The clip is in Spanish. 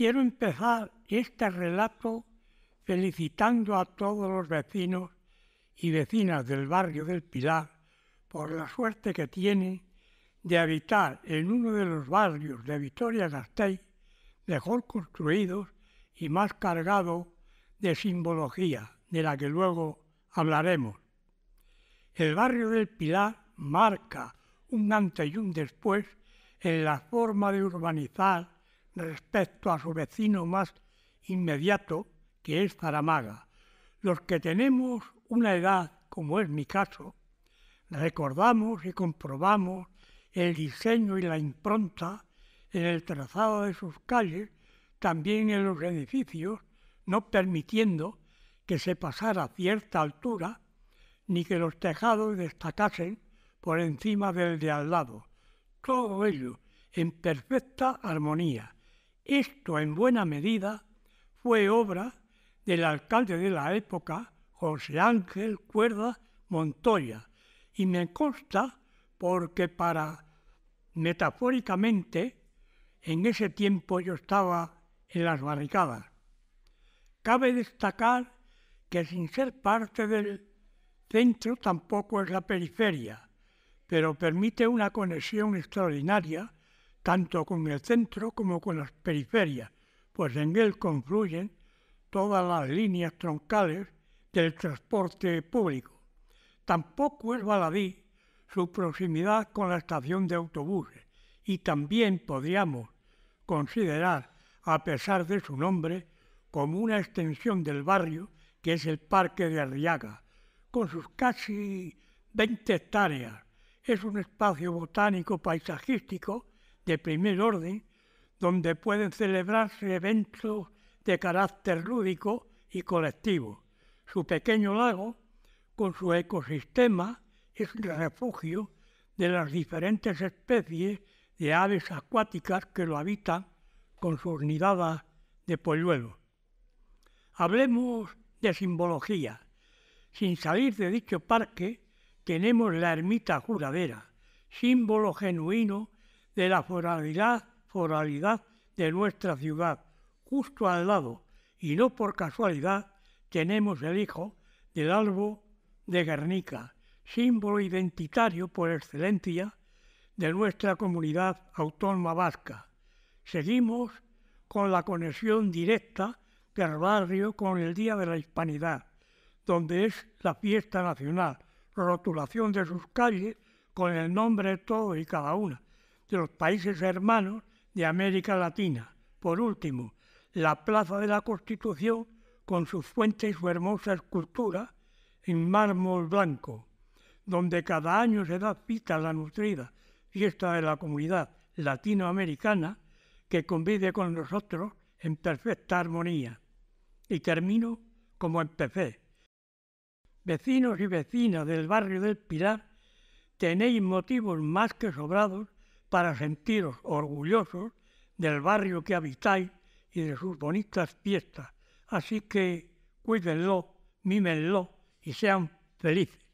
Quiero empezar este relato felicitando a todos los vecinos y vecinas del barrio del Pilar por la suerte que tienen de habitar en uno de los barrios de Vitoria-Gasteiz mejor construidos y más cargado de simbología, de la que luego hablaremos. El barrio del Pilar marca un antes y un después en la forma de urbanizar respecto a su vecino más inmediato, que es Zaramaga. Los que tenemos una edad, como es mi caso, recordamos y comprobamos el diseño y la impronta en el trazado de sus calles, también en los edificios, no permitiendo que se pasara a cierta altura ni que los tejados destacasen por encima del de al lado. Todo ello en perfecta armonía, esto en buena medida fue obra del alcalde de la época, José Ángel Cuerda Montoya, y me consta porque para, metafóricamente, en ese tiempo yo estaba en las barricadas. Cabe destacar que sin ser parte del centro tampoco es la periferia, pero permite una conexión extraordinaria tanto con el centro como con las periferias, pues en él confluyen todas las líneas troncales del transporte público. Tampoco es baladí su proximidad con la estación de autobuses y también podríamos considerar, a pesar de su nombre, como una extensión del barrio que es el Parque de Arriaga, con sus casi 20 hectáreas. Es un espacio botánico paisajístico de primer orden, donde pueden celebrarse eventos de carácter lúdico y colectivo. Su pequeño lago, con su ecosistema, es el refugio de las diferentes especies de aves acuáticas que lo habitan con sus nidadas de polluelos. Hablemos de simbología. Sin salir de dicho parque, tenemos la ermita juradera, símbolo genuino de la foralidad, de nuestra ciudad, justo al lado, y no por casualidad, tenemos el hijo del albo de Guernica, símbolo identitario por excelencia de nuestra comunidad autónoma vasca. Seguimos con la conexión directa del barrio con el Día de la Hispanidad, donde es la fiesta nacional, rotulación de sus calles con el nombre de todo y cada una, de los países hermanos de América Latina. Por último, la Plaza de la Constitución con su fuente y su hermosa escultura en mármol blanco, donde cada año se da cita a la nutrida fiesta de la comunidad latinoamericana que convive con nosotros en perfecta armonía. Y termino como empecé. Vecinos y vecinas del barrio del Pilar, tenéis motivos más que sobrados para sentiros orgullosos del barrio que habitáis y de sus bonitas fiestas. Así que cuídenlo, mímenlo y sean felices.